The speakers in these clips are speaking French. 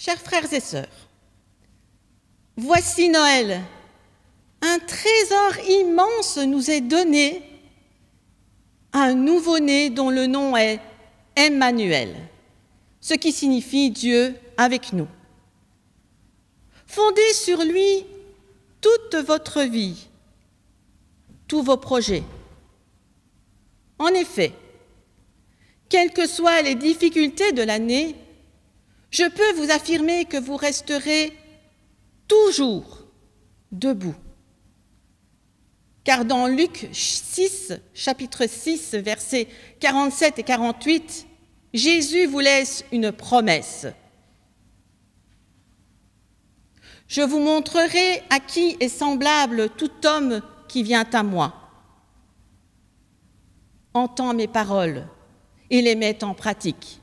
Chers frères et sœurs, voici Noël. Un trésor immense nous est donné à un nouveau-né dont le nom est Emmanuel, ce qui signifie Dieu avec nous. Fondez sur lui toute votre vie, tous vos projets. En effet, quelles que soient les difficultés de l'année, je peux vous affirmer que vous resterez toujours debout. Car dans Luc 6, chapitre 6, versets 47 et 48, Jésus vous laisse une promesse. Je vous montrerai à qui est semblable tout homme qui vient à moi. entend mes paroles et les met en pratique.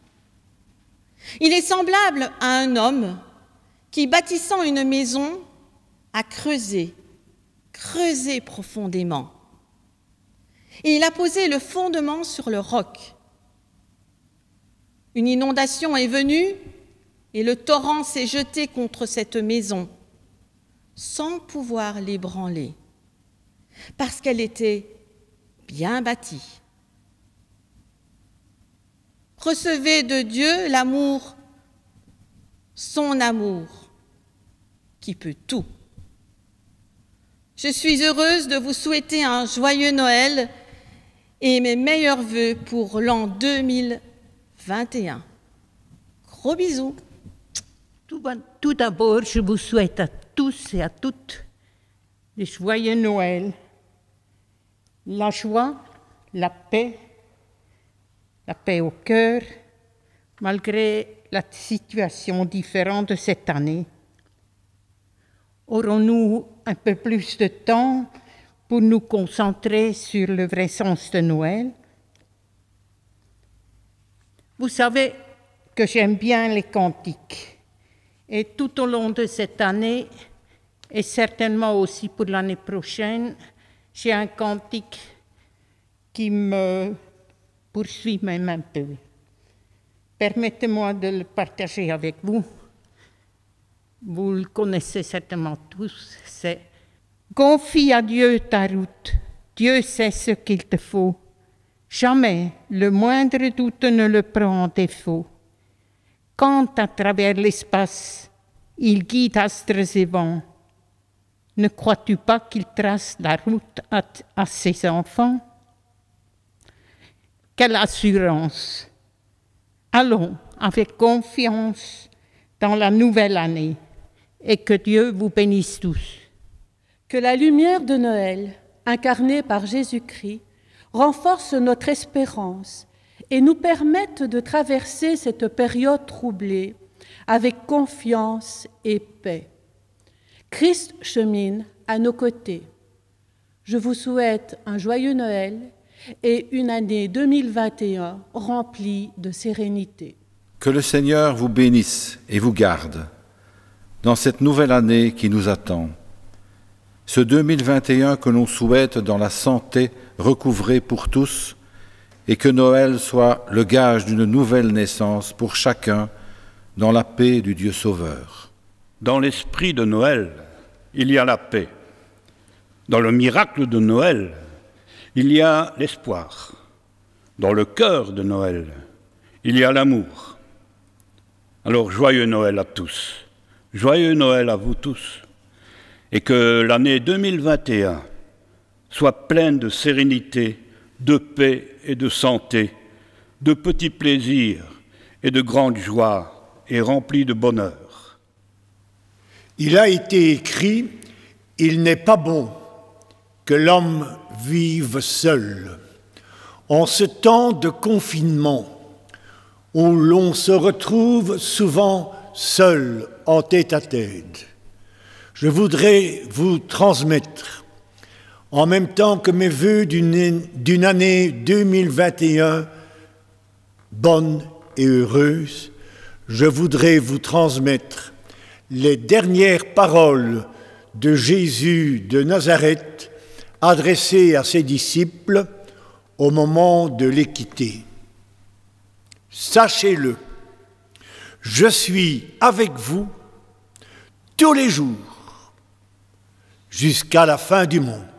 Il est semblable à un homme qui, bâtissant une maison, a creusé, creusé profondément. Et il a posé le fondement sur le roc. Une inondation est venue et le torrent s'est jeté contre cette maison sans pouvoir l'ébranler, parce qu'elle était bien bâtie recevez de Dieu l'amour, son amour, qui peut tout. Je suis heureuse de vous souhaiter un joyeux Noël et mes meilleurs voeux pour l'an 2021. Gros bisous. Tout, tout d'abord, je vous souhaite à tous et à toutes des joyeux Noël, la joie, la paix la paix au cœur, malgré la situation différente de cette année. Aurons-nous un peu plus de temps pour nous concentrer sur le vrai sens de Noël Vous savez que j'aime bien les cantiques et tout au long de cette année, et certainement aussi pour l'année prochaine, j'ai un cantique qui me Poursuis même un peu. Permettez-moi de le partager avec vous. Vous le connaissez certainement tous. C'est Confie à Dieu ta route. Dieu sait ce qu'il te faut. Jamais le moindre doute ne le prend en défaut. Quand à travers l'espace, il guide astres et vents, ne crois-tu pas qu'il trace la route à ses enfants? Quelle assurance. Allons avec confiance dans la nouvelle année et que Dieu vous bénisse tous. Que la lumière de Noël, incarnée par Jésus-Christ, renforce notre espérance et nous permette de traverser cette période troublée avec confiance et paix. Christ chemine à nos côtés. Je vous souhaite un joyeux Noël et une année 2021 remplie de sérénité. Que le Seigneur vous bénisse et vous garde dans cette nouvelle année qui nous attend. Ce 2021 que l'on souhaite dans la santé recouvrée pour tous et que Noël soit le gage d'une nouvelle naissance pour chacun dans la paix du Dieu Sauveur. Dans l'esprit de Noël, il y a la paix. Dans le miracle de Noël, il y a l'espoir. Dans le cœur de Noël, il y a l'amour. Alors joyeux Noël à tous. Joyeux Noël à vous tous. Et que l'année 2021 soit pleine de sérénité, de paix et de santé, de petits plaisirs et de grandes joies et remplie de bonheur. Il a été écrit, il n'est pas bon que l'homme vive seul. En ce temps de confinement, où l'on se retrouve souvent seul, en tête à tête, je voudrais vous transmettre, en même temps que mes voeux d'une année 2021 bonne et heureuse, je voudrais vous transmettre les dernières paroles de Jésus de Nazareth adressé à ses disciples au moment de l'équité. Sachez-le, je suis avec vous tous les jours jusqu'à la fin du monde.